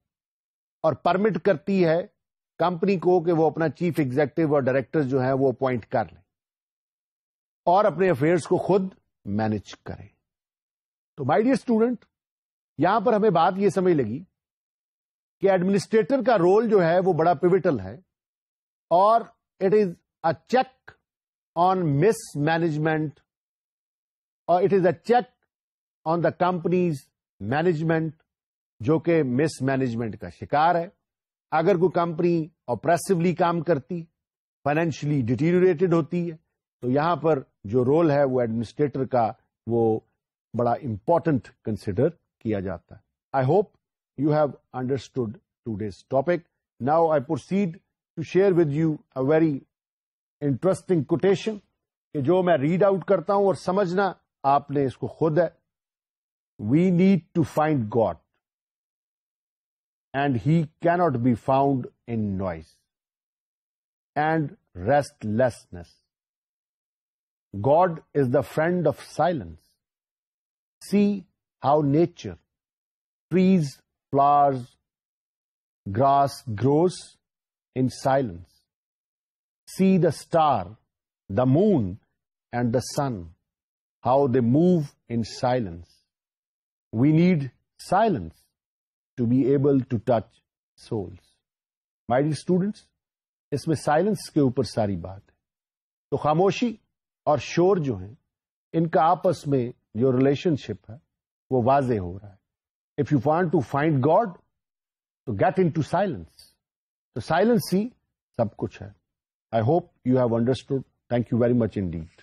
और परमिट करती है कंपनी को कि वो अपना चीफ एग्जीक्यूटिव और डायरेक्टर जो है वो अपॉइंट कर लें और अपने अफेयर्स को खुद मैनेज करें तो माय डियर स्टूडेंट यहां पर हमें बात यह समझ लगी कि एडमिनिस्ट्रेटर का रोल जो है वो बड़ा पिविटल है और it is a check on mismanagement और it is a check on the company's management जो कि मिस मैनेजमेंट का शिकार है अगर कोई कंपनी ऑपरेसिवली काम करती फाइनेंशियली डिटीरियोरेटेड होती है तो यहां पर जो रोल है वो एडमिनिस्ट्रेटर का वो बड़ा इंपॉर्टेंट कंसिडर किया जाता है I hope you have understood today's topic. Now I proceed to share with you a very interesting quotation कि जो मैं रीड आउट and हूं और समझना आपने इसको खुद है we need to find God and he cannot be found in God is the friend of silence. See how nature, trees flowers, grass grows in silence. See the star, the moon, and the sun, how they move in silence. We need silence to be able to touch souls. My dear students, اس میں silence کے اوپر ساری بات ہے تو خاموشی اور شور جو ہیں ان کا آپس میں جو ریلیشن شپ ہے وہ واضح ہو رہا ہے if you want to find God, to get into silence. So silence, see, sab kuch hai. I hope you have understood. Thank you very much indeed.